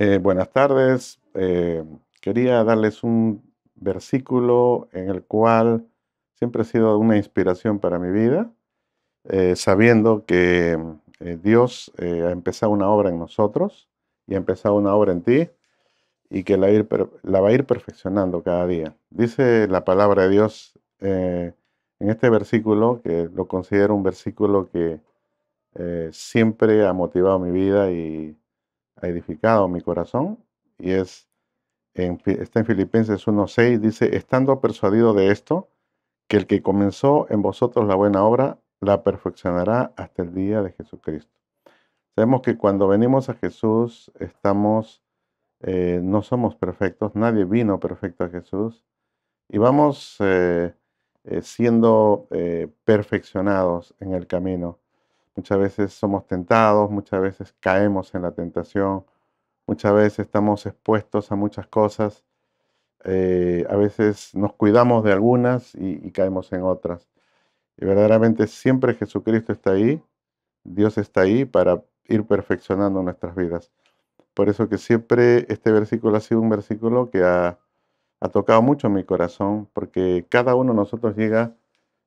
Eh, buenas tardes. Eh, quería darles un versículo en el cual siempre ha sido una inspiración para mi vida, eh, sabiendo que Dios ha empezado una obra en nosotros y ha empezado una obra en ti y que la, la va a ir perfeccionando cada día. Dice la palabra de Dios en este versículo, que lo considero un versículo que siempre ha motivado mi vida y ha edificado mi corazón. Y es, en, está en Filipenses 1.6, dice, estando persuadido de esto, que el que comenzó en vosotros la buena obra, la perfeccionará hasta el día de Jesucristo. Sabemos que cuando venimos a Jesús, estamos, eh, no somos perfectos, nadie vino perfecto a Jesús, y vamos eh, eh, siendo perfeccionados en el camino. Muchas veces somos tentados, muchas veces caemos en la tentación, muchas veces estamos expuestos a muchas cosas, eh, a veces nos cuidamos de algunas y, caemos en otras. Y verdaderamente siempre Jesucristo está ahí, Dios está ahí para ir perfeccionando nuestras vidas. Por eso que siempre este versículo ha sido un versículo que ha, tocado mucho mi corazón, porque cada uno de nosotros llega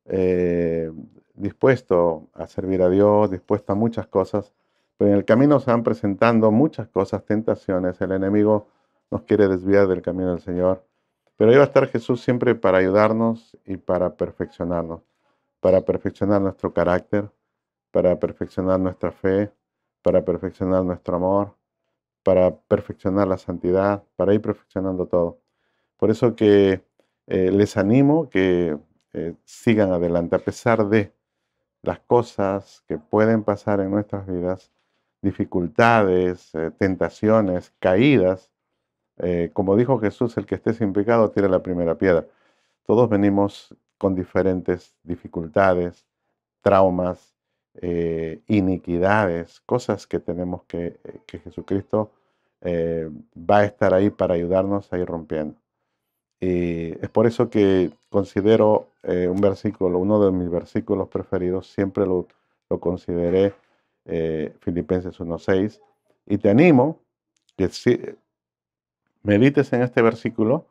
eh, dispuesto a servir a Dios, dispuesto a muchas cosas, pero en el camino se van presentando muchas cosas, tentaciones, el enemigo nos quiere desviar del camino del Señor, pero ahí va a estar Jesús siempre para ayudarnos y para perfeccionarnos, para perfeccionar nuestro carácter, para perfeccionar nuestra fe, para perfeccionar nuestro amor, para perfeccionar la santidad, para ir perfeccionando todo. Por eso que eh, les animo que eh, sigan adelante a pesar de las cosas que pueden pasar en nuestras vidas, dificultades, eh, tentaciones, caídas. Eh, como dijo Jesús, el que esté sin pecado tira la primera piedra. Todos venimos con diferentes dificultades, traumas, eh, iniquidades, cosas que tenemos que, que Jesucristo va a estar ahí para ayudarnos a ir rompiendo. Y es por eso que considero eh, un versículo, uno de mis versículos preferidos, siempre lo, lo consideré eh, Filipenses 1.6. Y te animo que si medites en este versículo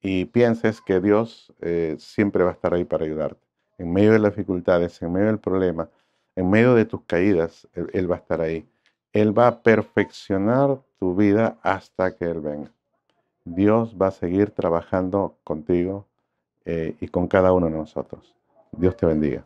y pienses que Dios eh, siempre va a estar ahí para ayudarte. En medio de las dificultades, en medio del problema, en medio de tus caídas, él va a estar ahí. Él va a perfeccionar tu vida hasta que Él venga. Dios va a seguir trabajando contigo, eh, y con cada uno de nosotros. Dios te bendiga.